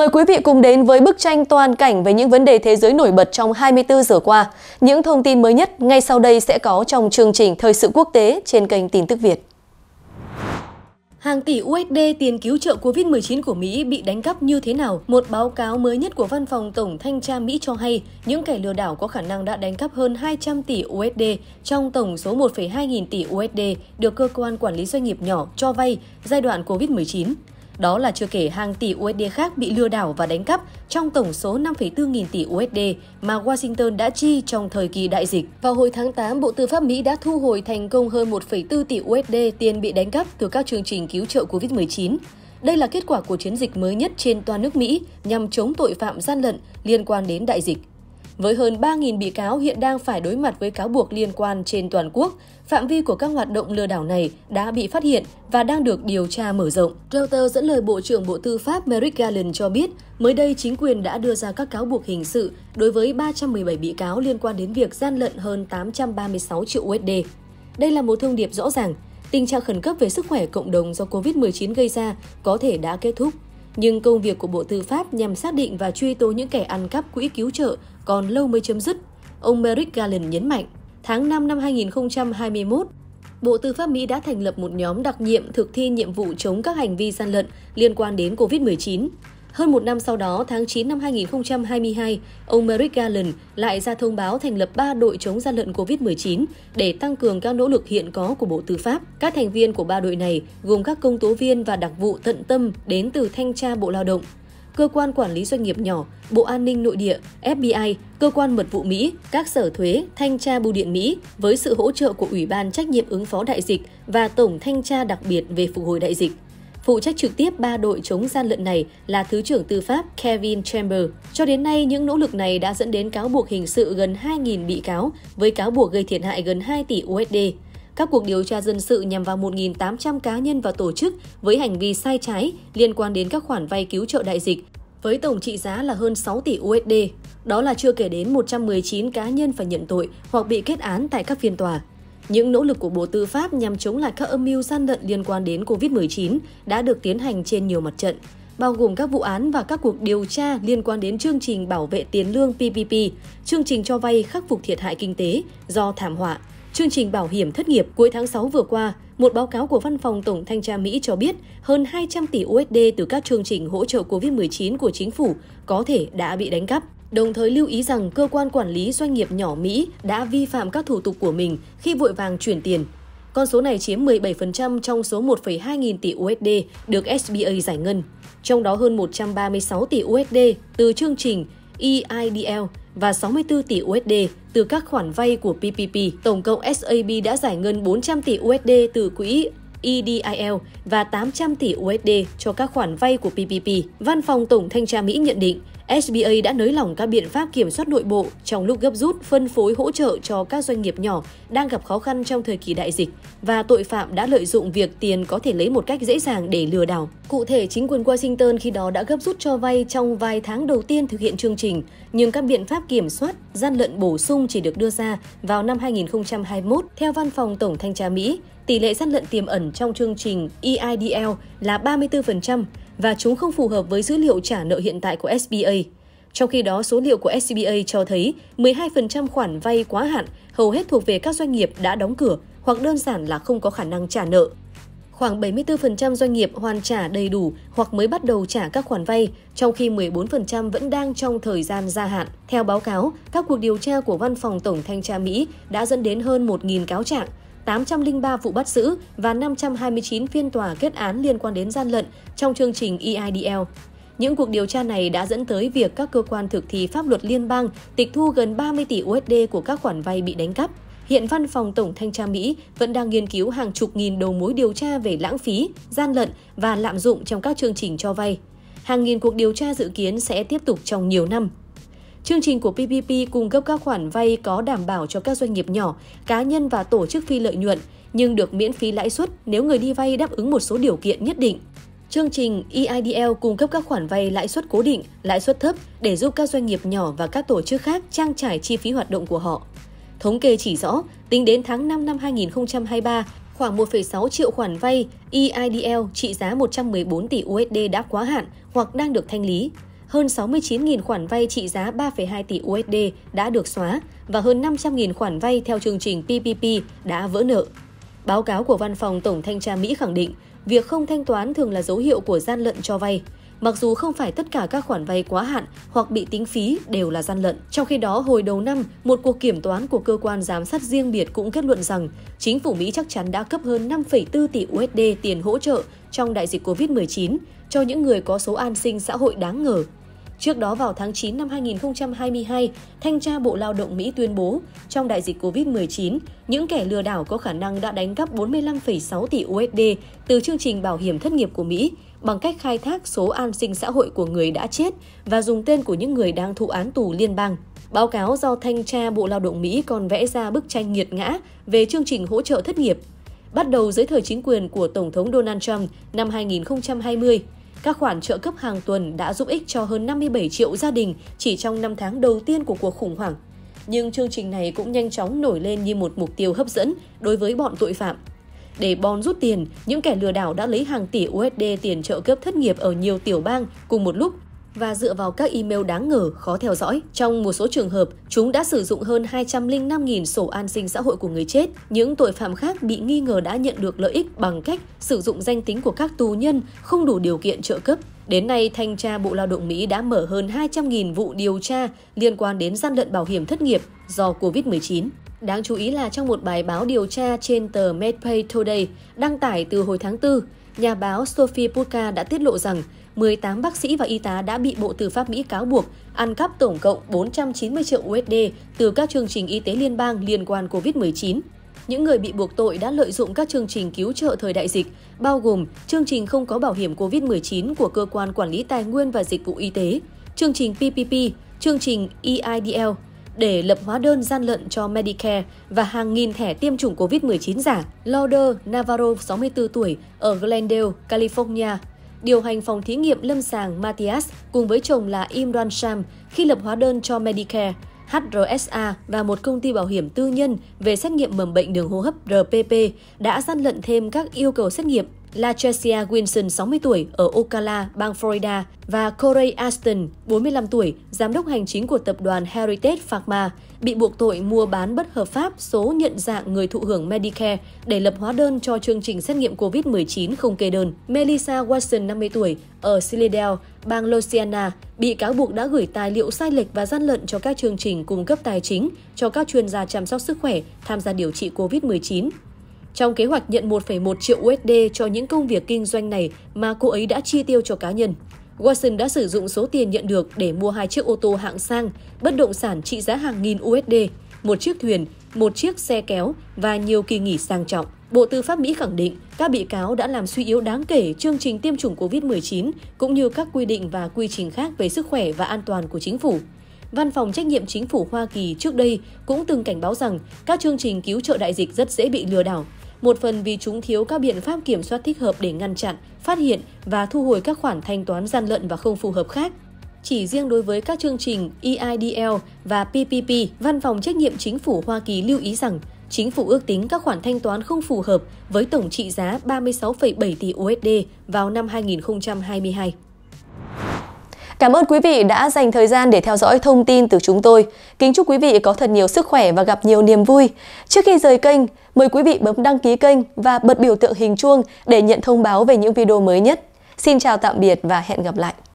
Mời quý vị cùng đến với bức tranh toàn cảnh về những vấn đề thế giới nổi bật trong 24 giờ qua. Những thông tin mới nhất ngay sau đây sẽ có trong chương trình Thời sự quốc tế trên kênh Tin tức Việt. Hàng tỷ USD tiền cứu trợ COVID-19 của Mỹ bị đánh cắp như thế nào? Một báo cáo mới nhất của Văn phòng Tổng Thanh tra Mỹ cho hay, những kẻ lừa đảo có khả năng đã đánh cắp hơn 200 tỷ USD trong tổng số 1,2 nghìn tỷ USD được cơ quan quản lý doanh nghiệp nhỏ cho vay giai đoạn COVID-19. Đó là chưa kể hàng tỷ USD khác bị lừa đảo và đánh cắp trong tổng số 5,4 nghìn tỷ USD mà Washington đã chi trong thời kỳ đại dịch. Vào hồi tháng 8, Bộ Tư pháp Mỹ đã thu hồi thành công hơn 1,4 tỷ USD tiền bị đánh cắp từ các chương trình cứu trợ COVID-19. Đây là kết quả của chiến dịch mới nhất trên toàn nước Mỹ nhằm chống tội phạm gian lận liên quan đến đại dịch. Với hơn 3.000 bị cáo hiện đang phải đối mặt với cáo buộc liên quan trên toàn quốc, phạm vi của các hoạt động lừa đảo này đã bị phát hiện và đang được điều tra mở rộng. Reuters dẫn lời Bộ trưởng Bộ Tư pháp Merrick Garland cho biết, mới đây chính quyền đã đưa ra các cáo buộc hình sự đối với 317 bị cáo liên quan đến việc gian lận hơn 836 triệu USD. Đây là một thông điệp rõ ràng, tình trạng khẩn cấp về sức khỏe cộng đồng do COVID-19 gây ra có thể đã kết thúc nhưng công việc của Bộ Tư pháp nhằm xác định và truy tố những kẻ ăn cắp quỹ cứu trợ còn lâu mới chấm dứt, ông Merrick Garland nhấn mạnh. Tháng 5 năm 2021, Bộ Tư pháp Mỹ đã thành lập một nhóm đặc nhiệm thực thi nhiệm vụ chống các hành vi gian lận liên quan đến COVID-19. Hơn một năm sau đó, tháng 9 năm 2022, ông Merrick Garland lại ra thông báo thành lập 3 đội chống gian lận COVID-19 để tăng cường các nỗ lực hiện có của Bộ Tư pháp. Các thành viên của ba đội này gồm các công tố viên và đặc vụ tận tâm đến từ Thanh tra Bộ Lao động, cơ quan quản lý doanh nghiệp nhỏ, Bộ An ninh Nội địa, FBI, cơ quan mật vụ Mỹ, các sở thuế, thanh tra bưu điện Mỹ với sự hỗ trợ của Ủy ban trách nhiệm ứng phó đại dịch và Tổng thanh tra đặc biệt về phục hồi đại dịch. Phụ trách trực tiếp ba đội chống gian lận này là Thứ trưởng Tư pháp Kevin Chamber. Cho đến nay, những nỗ lực này đã dẫn đến cáo buộc hình sự gần 2.000 bị cáo, với cáo buộc gây thiệt hại gần 2 tỷ USD. Các cuộc điều tra dân sự nhằm vào 1.800 cá nhân và tổ chức với hành vi sai trái liên quan đến các khoản vay cứu trợ đại dịch, với tổng trị giá là hơn 6 tỷ USD. Đó là chưa kể đến 119 cá nhân phải nhận tội hoặc bị kết án tại các phiên tòa. Những nỗ lực của Bộ Tư pháp nhằm chống lại các âm mưu gian lận liên quan đến COVID-19 đã được tiến hành trên nhiều mặt trận, bao gồm các vụ án và các cuộc điều tra liên quan đến chương trình bảo vệ tiền lương PPP, chương trình cho vay khắc phục thiệt hại kinh tế do thảm họa, chương trình bảo hiểm thất nghiệp cuối tháng 6 vừa qua, một báo cáo của Văn phòng Tổng Thanh tra Mỹ cho biết hơn 200 tỷ USD từ các chương trình hỗ trợ COVID-19 của chính phủ có thể đã bị đánh cắp. Đồng thời lưu ý rằng cơ quan quản lý doanh nghiệp nhỏ Mỹ đã vi phạm các thủ tục của mình khi vội vàng chuyển tiền. Con số này chiếm 17% trong số 1,2 nghìn tỷ USD được SBA giải ngân, trong đó hơn 136 tỷ USD từ chương trình EIDL và 64 tỷ USD từ các khoản vay của PPP. Tổng cộng SAB đã giải ngân 400 tỷ USD từ quỹ EDIL và 800 tỷ USD cho các khoản vay của PPP. Văn phòng Tổng Thanh tra Mỹ nhận định SBA đã nới lỏng các biện pháp kiểm soát nội bộ trong lúc gấp rút phân phối hỗ trợ cho các doanh nghiệp nhỏ đang gặp khó khăn trong thời kỳ đại dịch và tội phạm đã lợi dụng việc tiền có thể lấy một cách dễ dàng để lừa đảo. Cụ thể, chính quyền Washington khi đó đã gấp rút cho vay trong vài tháng đầu tiên thực hiện chương trình, nhưng các biện pháp kiểm soát, gian lận bổ sung chỉ được đưa ra vào năm 2021 theo Văn phòng Tổng Thanh tra Mỹ tỷ lệ gian lận tiềm ẩn trong chương trình EIDL là 34% và chúng không phù hợp với dữ liệu trả nợ hiện tại của SBA. Trong khi đó, số liệu của SBA cho thấy 12% khoản vay quá hạn hầu hết thuộc về các doanh nghiệp đã đóng cửa hoặc đơn giản là không có khả năng trả nợ. Khoảng 74% doanh nghiệp hoàn trả đầy đủ hoặc mới bắt đầu trả các khoản vay, trong khi 14% vẫn đang trong thời gian gia hạn. Theo báo cáo, các cuộc điều tra của Văn phòng Tổng Thanh tra Mỹ đã dẫn đến hơn 1.000 cáo trạng, 803 vụ bắt giữ và 529 phiên tòa kết án liên quan đến gian lận trong chương trình EIDL. Những cuộc điều tra này đã dẫn tới việc các cơ quan thực thi pháp luật liên bang tịch thu gần 30 tỷ USD của các khoản vay bị đánh cắp. Hiện văn phòng Tổng Thanh tra Mỹ vẫn đang nghiên cứu hàng chục nghìn đầu mối điều tra về lãng phí, gian lận và lạm dụng trong các chương trình cho vay. Hàng nghìn cuộc điều tra dự kiến sẽ tiếp tục trong nhiều năm. Chương trình của PPP cung cấp các khoản vay có đảm bảo cho các doanh nghiệp nhỏ, cá nhân và tổ chức phi lợi nhuận, nhưng được miễn phí lãi suất nếu người đi vay đáp ứng một số điều kiện nhất định. Chương trình EIDL cung cấp các khoản vay lãi suất cố định, lãi suất thấp để giúp các doanh nghiệp nhỏ và các tổ chức khác trang trải chi phí hoạt động của họ. Thống kê chỉ rõ, tính đến tháng 5 năm 2023, khoảng 1,6 triệu khoản vay EIDL trị giá 114 tỷ USD đã quá hạn hoặc đang được thanh lý hơn 69.000 khoản vay trị giá 3,2 tỷ USD đã được xóa và hơn 500.000 khoản vay theo chương trình PPP đã vỡ nợ. Báo cáo của Văn phòng Tổng Thanh tra Mỹ khẳng định, việc không thanh toán thường là dấu hiệu của gian lận cho vay. Mặc dù không phải tất cả các khoản vay quá hạn hoặc bị tính phí đều là gian lận. Trong khi đó, hồi đầu năm, một cuộc kiểm toán của cơ quan giám sát riêng biệt cũng kết luận rằng chính phủ Mỹ chắc chắn đã cấp hơn 5,4 tỷ USD tiền hỗ trợ trong đại dịch COVID-19 cho những người có số an sinh xã hội đáng ngờ Trước đó vào tháng 9 năm 2022, Thanh tra Bộ Lao động Mỹ tuyên bố, trong đại dịch COVID-19, những kẻ lừa đảo có khả năng đã đánh cắp 45,6 tỷ USD từ chương trình bảo hiểm thất nghiệp của Mỹ bằng cách khai thác số an sinh xã hội của người đã chết và dùng tên của những người đang thụ án tù liên bang. Báo cáo do Thanh tra Bộ Lao động Mỹ còn vẽ ra bức tranh nghiệt ngã về chương trình hỗ trợ thất nghiệp. Bắt đầu dưới thời chính quyền của Tổng thống Donald Trump năm 2020, các khoản trợ cấp hàng tuần đã giúp ích cho hơn 57 triệu gia đình chỉ trong 5 tháng đầu tiên của cuộc khủng hoảng. Nhưng chương trình này cũng nhanh chóng nổi lên như một mục tiêu hấp dẫn đối với bọn tội phạm. Để bòn rút tiền, những kẻ lừa đảo đã lấy hàng tỷ USD tiền trợ cấp thất nghiệp ở nhiều tiểu bang cùng một lúc và dựa vào các email đáng ngờ, khó theo dõi. Trong một số trường hợp, chúng đã sử dụng hơn 205.000 sổ an sinh xã hội của người chết. Những tội phạm khác bị nghi ngờ đã nhận được lợi ích bằng cách sử dụng danh tính của các tù nhân không đủ điều kiện trợ cấp. Đến nay, Thanh tra Bộ Lao động Mỹ đã mở hơn 200.000 vụ điều tra liên quan đến gian lận bảo hiểm thất nghiệp do COVID-19. Đáng chú ý là trong một bài báo điều tra trên tờ MedPay Today đăng tải từ hồi tháng 4, nhà báo Sophie Puka đã tiết lộ rằng 18 bác sĩ và y tá đã bị Bộ Tư pháp Mỹ cáo buộc ăn cắp tổng cộng 490 triệu USD từ các chương trình y tế liên bang liên quan COVID-19. Những người bị buộc tội đã lợi dụng các chương trình cứu trợ thời đại dịch, bao gồm chương trình không có bảo hiểm COVID-19 của Cơ quan Quản lý Tài nguyên và Dịch vụ Y tế, chương trình PPP, chương trình EIDL để lập hóa đơn gian lận cho Medicare và hàng nghìn thẻ tiêm chủng COVID-19 giả. Lauder Navarro, 64 tuổi, ở Glendale, California, điều hành phòng thí nghiệm lâm sàng Matias cùng với chồng là Imran Sham khi lập hóa đơn cho Medicare, HRSA và một công ty bảo hiểm tư nhân về xét nghiệm mầm bệnh đường hô hấp RPP đã gian lận thêm các yêu cầu xét nghiệm LaTrecia Wilson, 60 tuổi, ở Ocala, bang Florida và Corey Aston, 45 tuổi, giám đốc hành chính của tập đoàn Heritage Pharma, bị buộc tội mua bán bất hợp pháp số nhận dạng người thụ hưởng Medicare để lập hóa đơn cho chương trình xét nghiệm COVID-19 không kê đơn. Melissa Watson, 50 tuổi, ở Slidell, bang Louisiana, bị cáo buộc đã gửi tài liệu sai lệch và gian lận cho các chương trình cung cấp tài chính cho các chuyên gia chăm sóc sức khỏe tham gia điều trị COVID-19 trong kế hoạch nhận 1,1 triệu USD cho những công việc kinh doanh này mà cô ấy đã chi tiêu cho cá nhân. Watson đã sử dụng số tiền nhận được để mua hai chiếc ô tô hạng sang, bất động sản trị giá hàng nghìn USD, một chiếc thuyền, một chiếc xe kéo và nhiều kỳ nghỉ sang trọng. Bộ Tư pháp Mỹ khẳng định các bị cáo đã làm suy yếu đáng kể chương trình tiêm chủng COVID-19 cũng như các quy định và quy trình khác về sức khỏe và an toàn của chính phủ. Văn phòng trách nhiệm chính phủ Hoa Kỳ trước đây cũng từng cảnh báo rằng các chương trình cứu trợ đại dịch rất dễ bị lừa đảo một phần vì chúng thiếu các biện pháp kiểm soát thích hợp để ngăn chặn, phát hiện và thu hồi các khoản thanh toán gian lận và không phù hợp khác. Chỉ riêng đối với các chương trình EIDL và PPP, Văn phòng Trách nhiệm Chính phủ Hoa Kỳ lưu ý rằng chính phủ ước tính các khoản thanh toán không phù hợp với tổng trị giá 36,7 tỷ USD vào năm 2022. Cảm ơn quý vị đã dành thời gian để theo dõi thông tin từ chúng tôi. Kính chúc quý vị có thật nhiều sức khỏe và gặp nhiều niềm vui. Trước khi rời kênh, mời quý vị bấm đăng ký kênh và bật biểu tượng hình chuông để nhận thông báo về những video mới nhất. Xin chào tạm biệt và hẹn gặp lại.